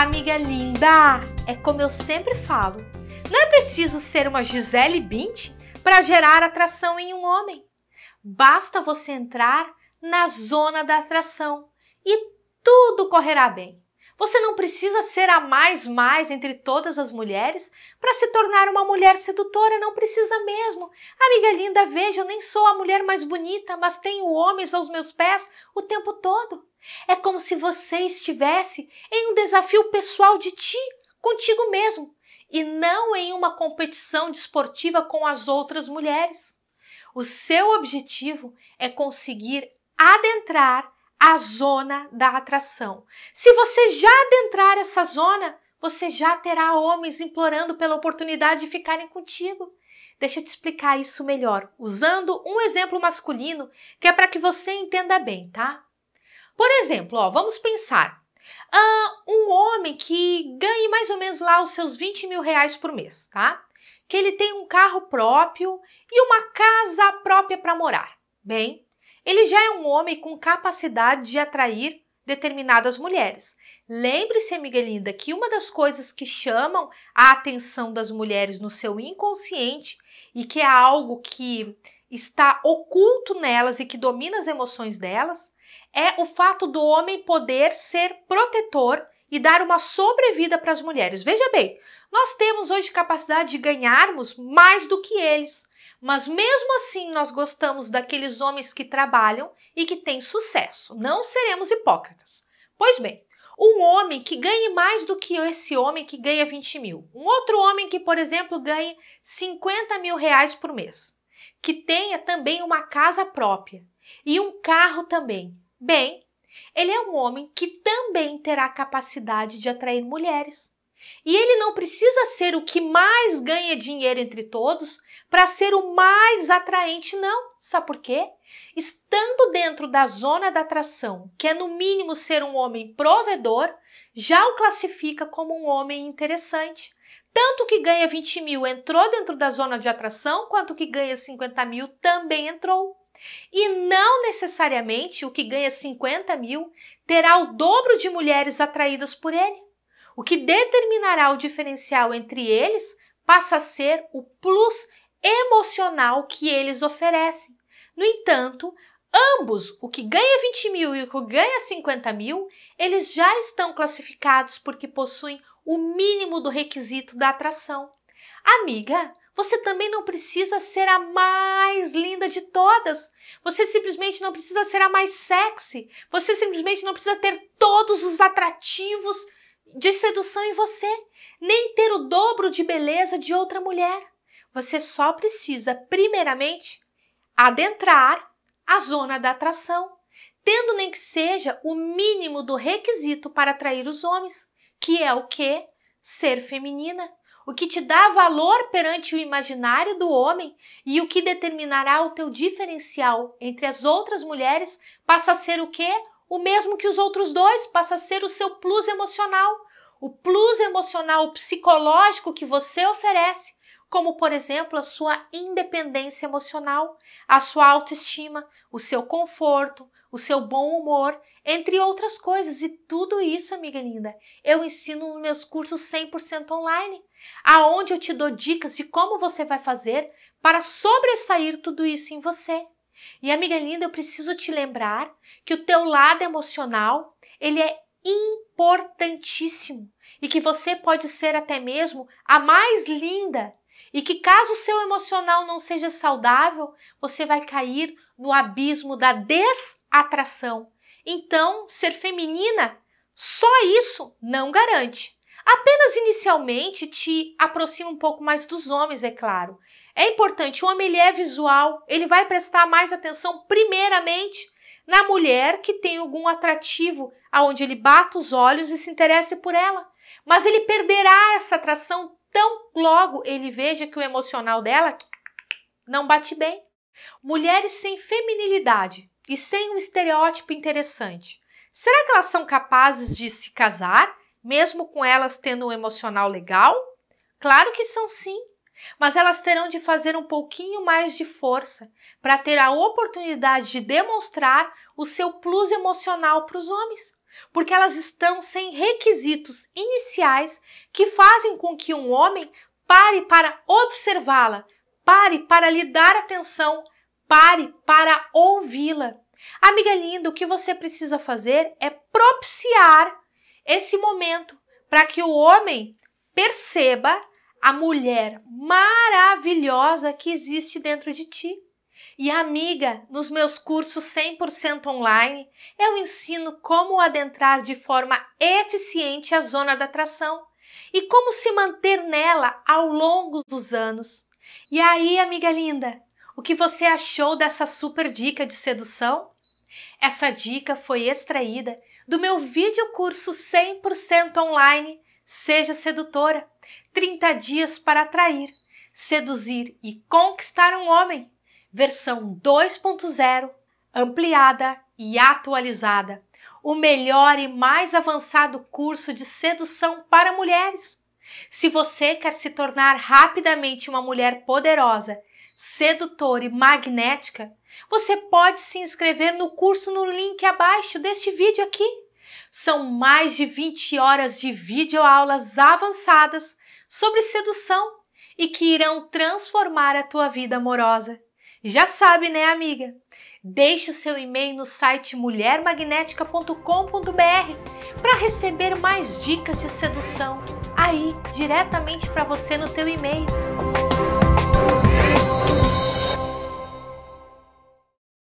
Amiga linda, é como eu sempre falo, não é preciso ser uma Gisele Bint para gerar atração em um homem. Basta você entrar na zona da atração e tudo correrá bem. Você não precisa ser a mais mais entre todas as mulheres para se tornar uma mulher sedutora, não precisa mesmo. Amiga linda, veja, eu nem sou a mulher mais bonita, mas tenho homens aos meus pés o tempo todo. É como se você estivesse em um desafio pessoal de ti, contigo mesmo, e não em uma competição desportiva com as outras mulheres. O seu objetivo é conseguir adentrar a zona da atração. Se você já adentrar essa zona, você já terá homens implorando pela oportunidade de ficarem contigo. Deixa eu te explicar isso melhor, usando um exemplo masculino que é para que você entenda bem, tá? Por exemplo, ó, vamos pensar. Ah, um homem que ganhe mais ou menos lá os seus 20 mil reais por mês, tá? Que ele tem um carro próprio e uma casa própria para morar. Bem, ele já é um homem com capacidade de atrair determinadas mulheres. Lembre-se, amiga linda, que uma das coisas que chamam a atenção das mulheres no seu inconsciente e que é algo que está oculto nelas e que domina as emoções delas é o fato do homem poder ser protetor e dar uma sobrevida para as mulheres. Veja bem, nós temos hoje capacidade de ganharmos mais do que eles, mas mesmo assim nós gostamos daqueles homens que trabalham e que têm sucesso. Não seremos hipócritas. Pois bem, um homem que ganhe mais do que esse homem que ganha 20 mil, um outro homem que, por exemplo, ganhe 50 mil reais por mês que tenha também uma casa própria e um carro também. Bem, ele é um homem que também terá capacidade de atrair mulheres. E ele não precisa ser o que mais ganha dinheiro entre todos para ser o mais atraente, não. Sabe por quê? Estando dentro da zona da atração, que é no mínimo ser um homem provedor, já o classifica como um homem interessante, tanto que ganha 20 mil entrou dentro da zona de atração, quanto que ganha 50 mil também entrou. E não necessariamente o que ganha 50 mil terá o dobro de mulheres atraídas por ele. O que determinará o diferencial entre eles passa a ser o plus emocional que eles oferecem. No entanto, Ambos, o que ganha 20 mil e o que ganha 50 mil, eles já estão classificados porque possuem o mínimo do requisito da atração. Amiga, você também não precisa ser a mais linda de todas. Você simplesmente não precisa ser a mais sexy. Você simplesmente não precisa ter todos os atrativos de sedução em você, nem ter o dobro de beleza de outra mulher. Você só precisa, primeiramente, adentrar a zona da atração, tendo nem que seja o mínimo do requisito para atrair os homens, que é o que? Ser feminina, o que te dá valor perante o imaginário do homem e o que determinará o teu diferencial entre as outras mulheres passa a ser o que? O mesmo que os outros dois, passa a ser o seu plus emocional, o plus emocional psicológico que você oferece como, por exemplo, a sua independência emocional, a sua autoestima, o seu conforto, o seu bom humor, entre outras coisas. E tudo isso, amiga linda, eu ensino nos meus cursos 100% online, aonde eu te dou dicas de como você vai fazer para sobressair tudo isso em você. E amiga linda, eu preciso te lembrar que o teu lado emocional, ele é importantíssimo e que você pode ser até mesmo a mais linda e que caso seu emocional não seja saudável, você vai cair no abismo da desatração. Então, ser feminina, só isso não garante. Apenas inicialmente te aproxima um pouco mais dos homens, é claro. É importante, o homem ele é visual, ele vai prestar mais atenção primeiramente na mulher que tem algum atrativo aonde ele bata os olhos e se interessa por ela. Mas ele perderá essa atração tão logo ele veja que o emocional dela não bate bem. Mulheres sem feminilidade e sem um estereótipo interessante. Será que elas são capazes de se casar, mesmo com elas tendo um emocional legal? Claro que são sim, mas elas terão de fazer um pouquinho mais de força para ter a oportunidade de demonstrar o seu plus emocional para os homens porque elas estão sem requisitos iniciais que fazem com que um homem pare para observá-la, pare para lhe dar atenção, pare para ouvi-la. Amiga linda, o que você precisa fazer é propiciar esse momento para que o homem perceba a mulher maravilhosa que existe dentro de ti e amiga nos meus cursos 100% online, eu ensino como adentrar de forma eficiente a zona da atração e como se manter nela ao longo dos anos. E aí, amiga linda, o que você achou dessa super dica de sedução? Essa dica foi extraída do meu vídeo curso 100% online Seja Sedutora 30 Dias para Atrair, Seduzir e Conquistar um Homem versão 2.0, ampliada e atualizada. O melhor e mais avançado curso de sedução para mulheres. Se você quer se tornar rapidamente uma mulher poderosa, sedutora e magnética, você pode se inscrever no curso no link abaixo deste vídeo aqui. São mais de 20 horas de videoaulas avançadas sobre sedução e que irão transformar a tua vida amorosa. Já sabe, né, amiga? Deixe o seu e-mail no site mulhermagnética.com.br para receber mais dicas de sedução aí diretamente para você no teu e-mail.